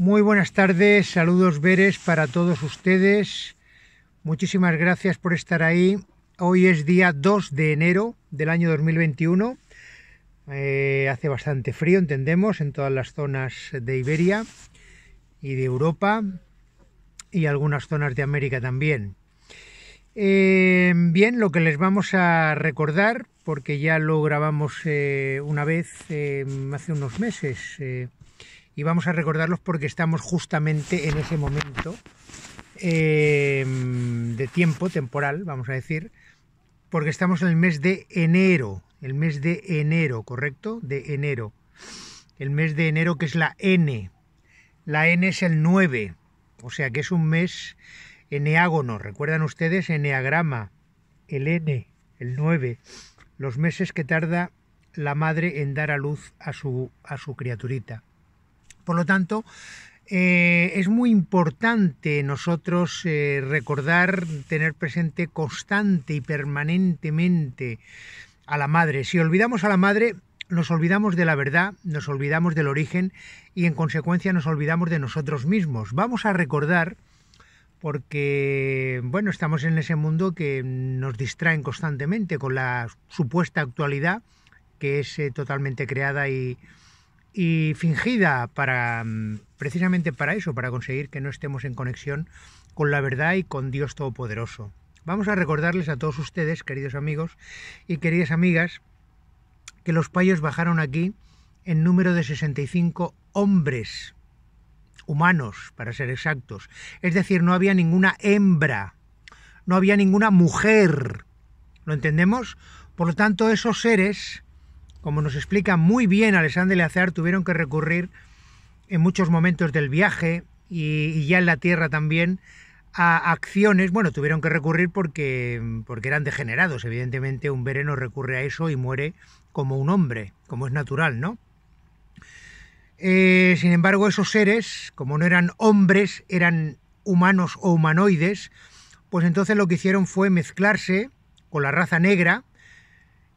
Muy buenas tardes, saludos veres para todos ustedes. Muchísimas gracias por estar ahí. Hoy es día 2 de enero del año 2021. Eh, hace bastante frío, entendemos, en todas las zonas de Iberia y de Europa y algunas zonas de América también. Eh, bien, lo que les vamos a recordar, porque ya lo grabamos eh, una vez hace unos meses y vamos a recordarlos porque estamos justamente en ese momento em, de tiempo temporal, vamos a decir, porque estamos en el mes de enero, el mes de enero, ¿correcto? De enero. El mes de enero que es la N. La N es el 9, o sea que es un mes eneágono. ¿Recuerdan ustedes eneagrama? El N, el 9, los meses que tarda la madre en dar a luz a su, a su criaturita. Por lo tanto, eh, es muy importante nosotros eh, recordar, tener presente constante y permanentemente a la madre. Si olvidamos a la madre, nos olvidamos de la verdad, nos olvidamos del origen y en consecuencia nos olvidamos de nosotros mismos. Vamos a recordar porque, bueno, estamos en ese mundo que nos distraen constantemente con la supuesta actualidad que es eh, totalmente creada y, y fingida para mm, precisamente para eso, para conseguir que no estemos en conexión con la verdad y con Dios Todopoderoso. Vamos a recordarles a todos ustedes, queridos amigos y queridas amigas, que los payos bajaron aquí en número de 65 hombres humanos, para ser exactos. Es decir, no había ninguna hembra, no había ninguna mujer. ¿Lo entendemos? Por lo tanto, esos seres como nos explica muy bien Alexandre Leazar, tuvieron que recurrir en muchos momentos del viaje y, ya en la Tierra también a acciones, bueno, tuvieron que recurrir porque, porque eran degenerados, evidentemente un vereno recurre a eso y muere como un hombre, como es natural, ¿no? Eh, sin embargo, esos seres, como no eran hombres, eran humanos o humanoides, pues entonces lo que hicieron fue mezclarse con la raza negra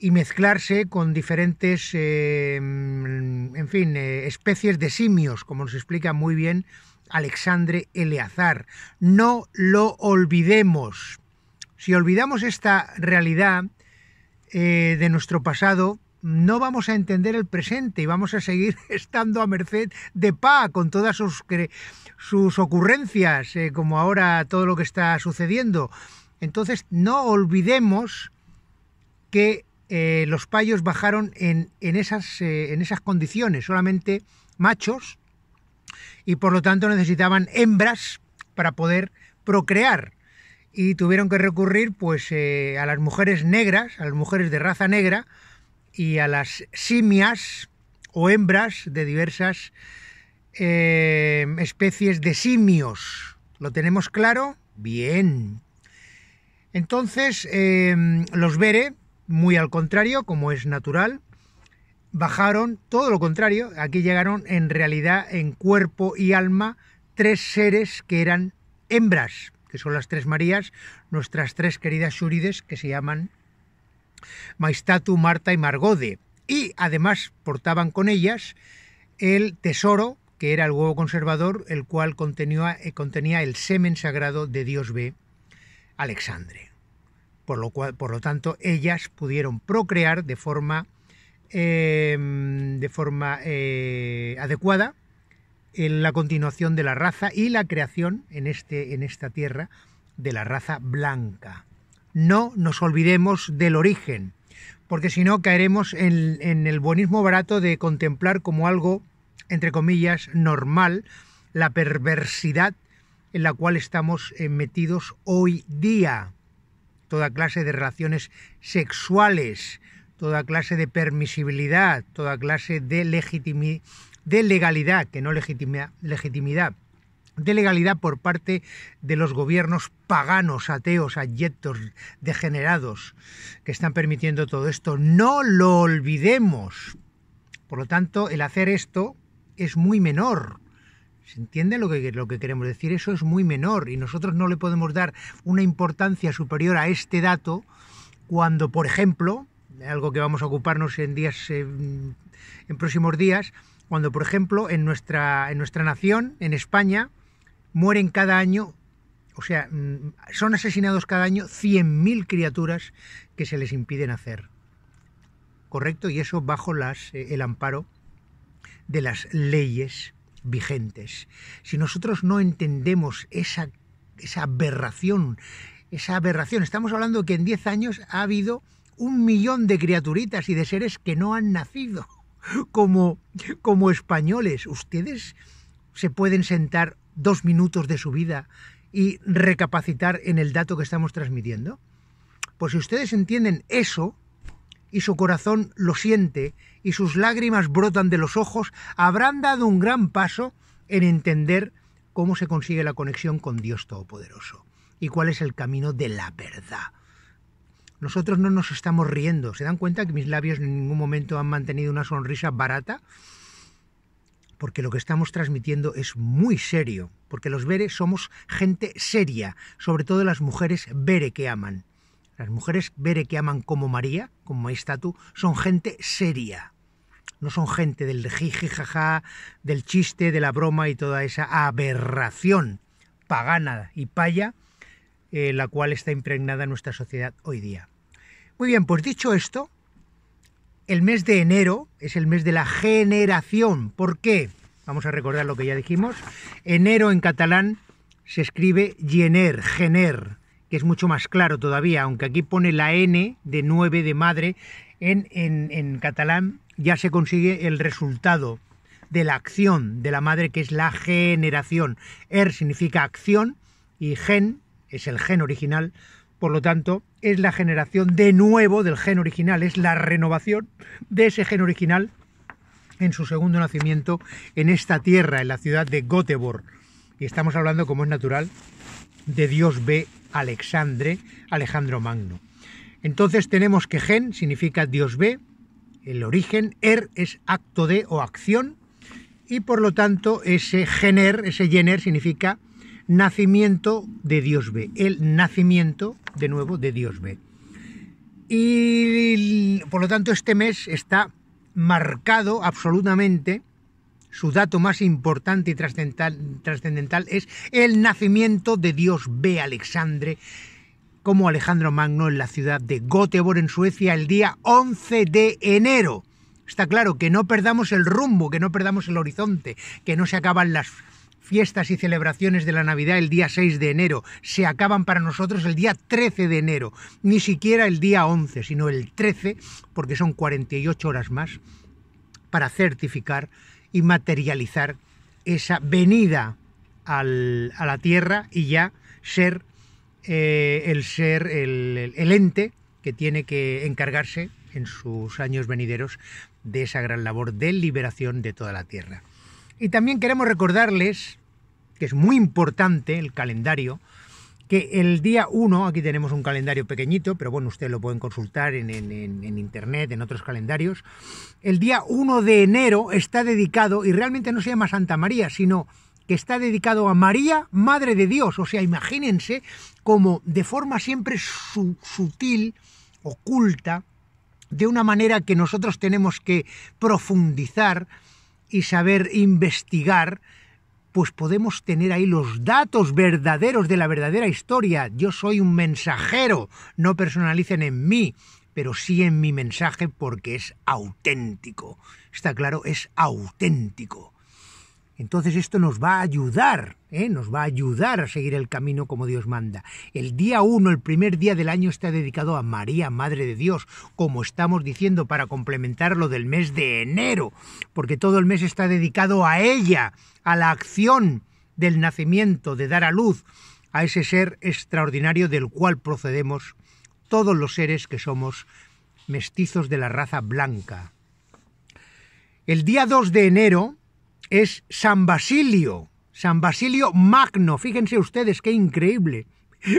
y mezclarse con diferentes, eh, mm, en fin, eh, especies de simios, como nos explica muy bien Alexandre Eleazar. No lo olvidemos. Si olvidamos esta realidad eh, de nuestro pasado, no vamos a entender el presente y vamos a seguir estando a merced de Pa con todas sus, sus ocurrencias, como ahora todo lo que está sucediendo. Entonces, no olvidemos que eh, los payos bajaron en, esas, eh, en esas condiciones, solamente machos, y por lo tanto necesitaban hembras para poder procrear. Y tuvieron que recurrir pues, eh, a las mujeres negras, a las mujeres de raza negra, y a las simias o hembras de diversas especies de simios. ¿Lo tenemos claro? Bien. Entonces, los Bere, muy al contrario, como es natural, bajaron, todo lo contrario, aquí llegaron en realidad en cuerpo y alma tres seres que eran hembras, que son las tres Marías, nuestras tres queridas Shurides que se llaman Maistatu, Marta y Margode. Y además portaban con ellas el tesoro, que era el huevo conservador, el cual contenía, eh, contenía el semen sagrado de Dios B. Alexandre por lo, cual, por lo tanto ellas pudieron procrear de forma, em, de forma eh, adecuada en la continuación de la raza y la creación en, este, en esta tierra de la raza blanca. No nos olvidemos del origen, porque si no caeremos en, en el buenismo barato de contemplar como algo, entre comillas, normal la perversidad en la cual estamos eh, metidos hoy día toda clase de relaciones sexuales, toda clase de permisibilidad, toda clase de, de legalidad, que no legitimidad, de legalidad por parte de los gobiernos paganos, ateos, ayectos, degenerados, que están permitiendo todo esto. No lo olvidemos. Por lo tanto, el hacer esto es muy menor ¿Se entiende lo que, lo que queremos decir? Eso es muy menor y nosotros no le podemos dar una importancia superior a este dato cuando, por ejemplo, algo que vamos a ocuparnos en días en, próximos días, cuando por ejemplo en nuestra en nuestra nación, en España, mueren cada año, o sea, mm, son asesinados cada año 100.000 criaturas que se les impiden hacer. ¿Correcto? Y eso bajo eh, el amparo de las leyes vigentes. Si nosotros no entendemos esa, esa aberración, esa aberración, estamos hablando que en 10 años ha habido un millón de criaturitas y de seres que no han nacido como, como españoles. Ustedes se pueden sentar dos minutos de su vida y recapacitar en el dato que estamos transmitiendo. Pues si ustedes entienden eso, y su corazón lo siente y sus lágrimas brotan de los ojos, habrán dado un gran paso en entender cómo se consigue la conexión con Dios Todopoderoso y cuál es el camino de la verdad. Nosotros no nos estamos riendo. ¿Se dan cuenta que mis labios en ningún momento han mantenido una sonrisa barata? Porque lo que estamos transmitiendo es muy serio. Porque los bere somos gente seria, sobre todo las mujeres bere que aman. Las mujeres vere que aman como María, como Maestatu, son gente seria. No son gente del jiji del chiste, de la broma y toda esa aberración pagana y paya, eh, la cual está impregnada en nuestra sociedad hoy día. Muy bien, pues dicho esto, el mes de enero es el mes de la generación. ¿Por qué? Vamos a recordar lo que ya dijimos. Enero en catalán se escribe gener, gener, que es mucho más claro todavía, aunque aquí pone la N de 9 de madre, en, catalán ya se consigue el resultado de la acción de la madre, que es la generación. Er significa acción y gen es el gen original, por lo tanto, es la generación de nuevo del gen original, es la renovación de ese gen original en su segundo nacimiento en esta tierra, en la ciudad de Göteborg. Y estamos hablando, como es natural, de Dios B. Alexandre, Alejandro Magno. Entonces tenemos que gen significa Dios B, el origen, er es acto de o acción, y por lo tanto ese gener, ese yener significa nacimiento de Dios B, el nacimiento de nuevo de Dios B. Y por lo tanto este mes está marcado absolutamente su dato más importante y trascendental es el nacimiento de Dios B. Alexandre, como Alejandro Magno en la ciudad de Göteborg, en Suecia, el día 11 de enero. Está claro que no perdamos el rumbo, que no perdamos el horizonte, que no se acaban las fiestas y celebraciones de la Navidad el día 6 de enero, se acaban para nosotros el día 13 de enero, ni siquiera el día 11, sino el 13, porque son 48 horas más para certificar y materializar esa venida a la tierra y ya ser eh, el ser, el, el ente que tiene que encargarse en sus años venideros de esa gran labor de liberación de toda la tierra. Y también queremos recordarles que es muy importante el calendario que el día 1, aquí tenemos un calendario pequeñito, pero bueno, ustedes lo pueden consultar en, internet, en otros calendarios, el día 1 de enero está dedicado, y realmente no se llama Santa María, sino que está dedicado a María, Madre de Dios. O sea, imagínense como de forma siempre sutil, oculta, de una manera que nosotros tenemos que profundizar y saber investigar, pues podemos tener ahí los datos verdaderos de la verdadera historia. Yo soy un mensajero, no personalicen en mí, pero sí en mi mensaje porque es auténtico. Está claro, es auténtico. Entonces esto nos va a ayudar, ¿eh? nos va a ayudar a seguir el camino como Dios manda. El día 1, el primer día del año, está dedicado a María, Madre de Dios, como estamos diciendo, para complementar lo del mes de enero, porque todo el mes está dedicado a ella, a la acción del nacimiento, de dar a luz a ese ser extraordinario del cual procedemos todos los seres que somos mestizos de la raza blanca. El día 2 de enero, es San Basilio, San Basilio Magno. Fíjense ustedes qué increíble.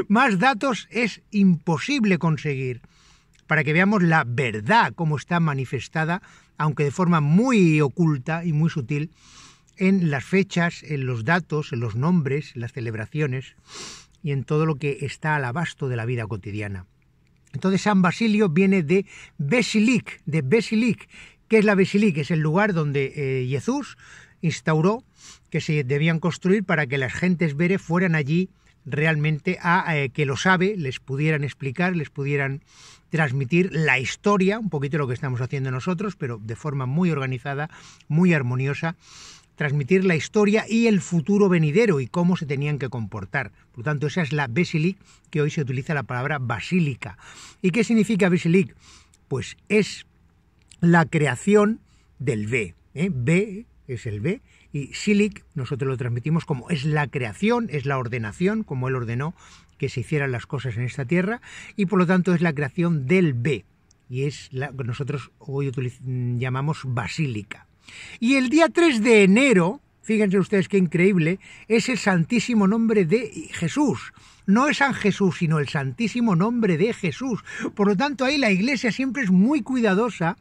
Más datos es imposible conseguir para que veamos la verdad como está manifestada, aunque de forma muy oculta y muy sutil, en las fechas, en los datos, en los nombres, en las celebraciones y en todo lo que está al abasto de la vida cotidiana. Entonces San Basilio viene de Basilic, de Basilic, que es la Basilic, es el lugar donde eh, Jesús instauró que se debían construir para que las gentes bere fueran allí realmente a eh, que lo sabe, les pudieran explicar, les pudieran transmitir la historia, un poquito lo que estamos haciendo nosotros, pero de forma muy organizada, muy armoniosa, transmitir la historia y el futuro venidero y cómo se tenían que comportar. Por tanto, esa es la basilic, que hoy se utiliza la palabra basílica. ¿Y qué significa basilic? Pues es la creación del B. ¿eh? B es el B, y Silic nosotros lo transmitimos como es la creación, es la ordenación, como él ordenó que se hicieran las cosas en esta tierra, y por lo tanto es la creación del B, y es lo que nosotros hoy llamamos basílica. Y el día 3 de enero, fíjense ustedes qué increíble, es el santísimo nombre de Jesús. No es San Jesús, sino el santísimo nombre de Jesús. Por lo tanto, ahí la iglesia siempre es muy cuidadosa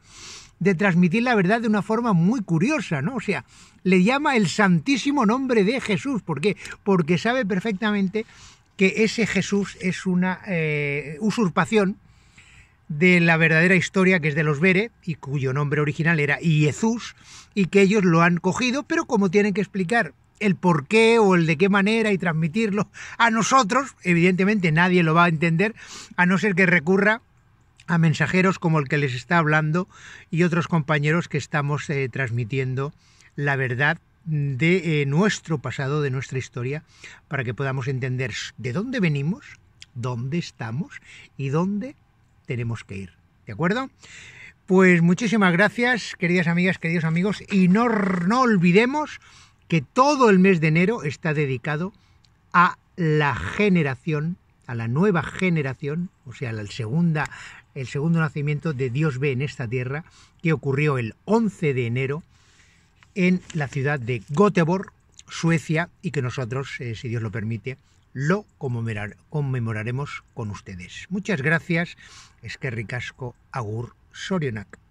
de transmitir la verdad de una forma muy curiosa, ¿no? O sea, le llama el santísimo nombre de Jesús. ¿Por qué? Porque sabe perfectamente que ese Jesús es una eh, usurpación de la verdadera historia que es de los Bere y cuyo nombre original era Jesús y que ellos lo han cogido, pero como tienen que explicar el por qué o el de qué manera y transmitirlo a nosotros, evidentemente nadie lo va a entender, a no ser que recurra a mensajeros como el que les está hablando y otros compañeros que estamos eh, transmitiendo la verdad de eh, nuestro pasado, de nuestra historia, para que podamos entender de dónde venimos, dónde estamos y dónde tenemos que ir. ¿De acuerdo? Pues muchísimas gracias, queridas amigas, queridos amigos, y no, no olvidemos que todo el mes de enero está dedicado a la generación, a la nueva generación, o sea, la segunda el segundo nacimiento de Dios ve en esta tierra, que ocurrió el 11 de enero en la ciudad de Göteborg, Suecia, y que nosotros, eh, si Dios lo permite, lo conmemoraremos con ustedes. Muchas gracias, es que ricasco, agur, sorionak.